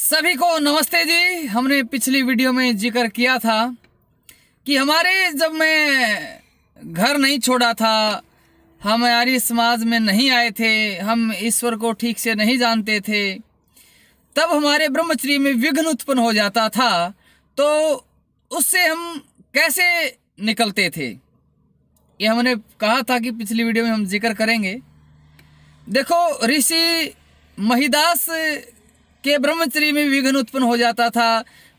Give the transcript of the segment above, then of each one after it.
सभी को नमस्ते जी हमने पिछली वीडियो में जिक्र किया था कि हमारे जब मैं घर नहीं छोड़ा था हम आर्य समाज में नहीं आए थे हम ईश्वर को ठीक से नहीं जानते थे तब हमारे ब्रह्मचर्य में विघ्न उत्पन्न हो जाता था तो उससे हम कैसे निकलते थे ये हमने कहा था कि पिछली वीडियो में हम जिक्र करेंगे देखो ऋषि महिदास के ब्रह्मचर्य में विघ्न उत्पन्न हो जाता था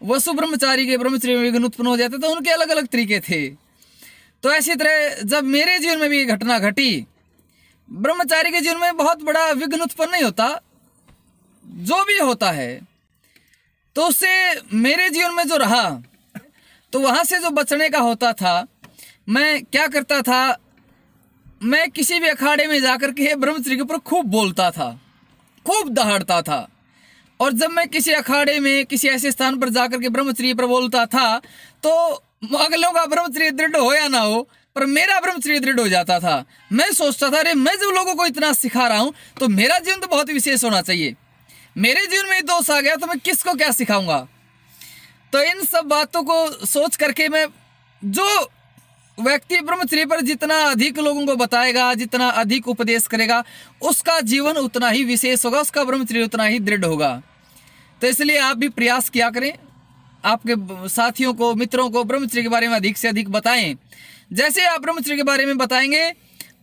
वसु ब्रह्मचारी के ब्रह्मचर्य में विघ्न उत्पन्न हो जाते थे तो उनके अलग अलग तरीके थे तो ऐसी तरह जब मेरे जीवन में भी ये घटना घटी ब्रह्मचारी के जीवन में बहुत बड़ा विघ्न उत्पन्न नहीं होता जो भी होता है तो उससे मेरे जीवन में जो रहा तो वहां से जो बचने का होता था मैं क्या करता था मैं किसी भी अखाड़े में जाकर के ब्रह्मचर्य के ऊपर खूब बोलता था खूब दहाड़ता था और जब मैं किसी अखाड़े में किसी ऐसे स्थान पर जाकर के ब्रह्मचर्य पर बोलता था तो अगलों का ब्रह्मचर्य दृढ़ हो या ना हो पर मेरा ब्रह्मचर्य दृढ़ हो जाता था मैं सोचता था अरे मैं जब लोगों को इतना सिखा रहा हूँ तो मेरा जीवन तो बहुत विशेष होना चाहिए मेरे जीवन में दोष आ गया तो मैं किसको क्या सिखाऊंगा तो इन सब बातों को सोच करके मैं जो व्यक्ति ब्रह्मचर्य पर जितना अधिक लोगों को बताएगा जितना अधिक उपदेश करेगा उसका जीवन उतना ही विशेष होगा उसका ब्रह्मचर्य उतना ही दृढ़ होगा तो इसलिए आप भी प्रयास किया करें आपके साथियों को मित्रों को ब्रह्मचर्य के बारे में अधिक से अधिक बताएं जैसे आप ब्रह्मचर्य के बारे में बताएंगे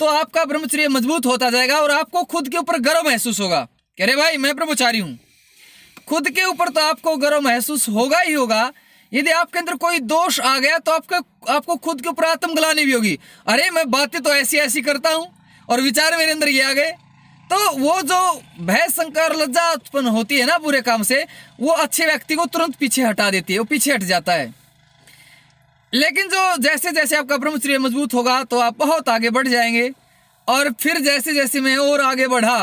तो आपका ब्रह्मचर्य मजबूत होता जाएगा और आपको खुद के ऊपर गर्व महसूस होगा कह रहे भाई मैं ब्रह्मचारी हूँ खुद के ऊपर तो आपको गर्व महसूस होगा ही होगा यदि आपके अंदर कोई दोष आ गया तो आपका आपको खुद के ऊपर आत्म गलानी भी होगी अरे मैं बातें तो ऐसी ऐसी करता हूँ और विचार मेरे अंदर ये आ गए तो वो जो भय संकार लज्जा उत्पन्न होती है ना बुरे काम से वो अच्छे व्यक्ति को तुरंत पीछे हटा देती है वो पीछे हट जाता है लेकिन जो जैसे जैसे आपका ब्रह्मचर्य मजबूत होगा तो आप बहुत आगे बढ़ जाएंगे और फिर जैसे जैसे मैं और आगे बढ़ा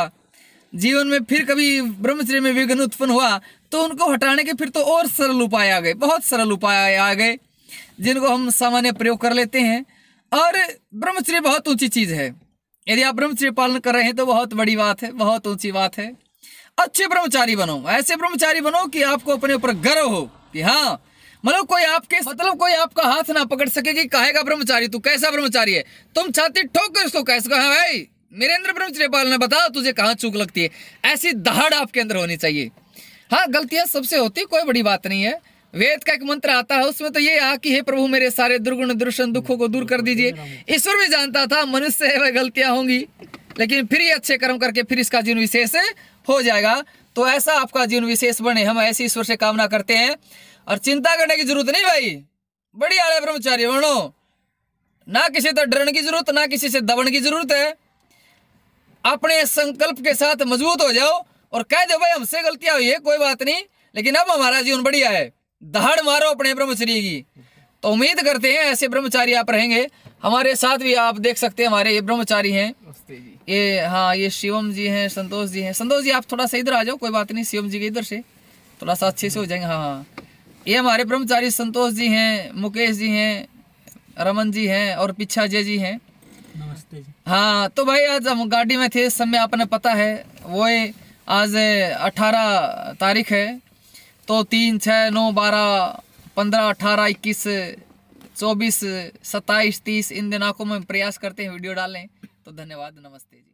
जीवन में फिर कभी ब्रह्मचर्य में विघ्न उत्पन्न हुआ तो उनको हटाने के फिर तो और सरल उपाय आ गए बहुत सरल उपाय आ गए जिनको हम सामान्य प्रयोग कर लेते हैं और ब्रह्मचर्य बहुत ऊंची चीज़ है यदि आप ब्रह्मचर्य पालन कर रहे हैं तो बहुत बड़ी बात है बहुत ऊंची बात है अच्छे ब्रह्मचारी बनो ऐसे ब्रह्मचारी बनो कि आपको अपने ऊपर गर्व हो कि हाँ मतलब कोई आपके मतलब कोई आपका हाथ ना पकड़ सके कि कहेगा ब्रह्मचारी तू कैसा ब्रह्मचारी है तुम छाती ठोक कर उसको कैसे कहा हाँ भाई वीरेंद्र ब्रह्मचर्यपाल ने बताओ तुझे कहाँ चूक लगती है ऐसी दहाड़ आपके अंदर होनी चाहिए हाँ गलतियां सबसे होती कोई बड़ी बात नहीं है वेद का एक मंत्र आता है उसमें तो ये आ कि हे प्रभु मेरे सारे दुर्गुण दुर्शन दुखों को दूर कर दीजिए ईश्वर भी जानता था मनुष्य है वह गलतियां होंगी लेकिन फिर ये अच्छे कर्म करके फिर इसका जीवन विशेष हो जाएगा तो ऐसा आपका जीवन विशेष बने हम ऐसी ईश्वर से कामना करते हैं और चिंता करने की जरूरत नहीं भाई बड़ी आड़े ब्रह्मचारी बनो ना किसी तरह डरने की जरूरत ना किसी से दबन की जरूरत है अपने संकल्प के साथ मजबूत हो जाओ और कह दो भाई हमसे गलतियां हुई है कोई बात नहीं लेकिन अब हमारा जीवन बढ़िया है दहाड़ मारो अपने ब्रह्मचर्य की तो उम्मीद करते हैं ऐसे ब्रह्मचारी आप रहेंगे हमारे साथ भी आप देख सकते हैं हमारे ये ब्रह्मचारी हैं ये हाँ ये शिवम जी हैं संतोष जी हैं संतोष जी आप थोड़ा सा इधर आ जाओ कोई बात नहीं शिवम जी के इधर से थोड़ा सा अच्छे से हो जाएंगे हाँ हाँ ये हमारे ब्रह्मचारी संतोष जी हैं मुकेश जी हैं रमन जी हैं और पिछा जय जी हैं नमस्ते हाँ तो भाई आज हम गाड़ी में थे इस समय आपने पता है वो आज अठारह तारीख है तो तीन छः नौ बारह पंद्रह अठारह इक्कीस चौबीस सत्ताईस तीस इन को में प्रयास करते हैं वीडियो डालें तो धन्यवाद नमस्ते जी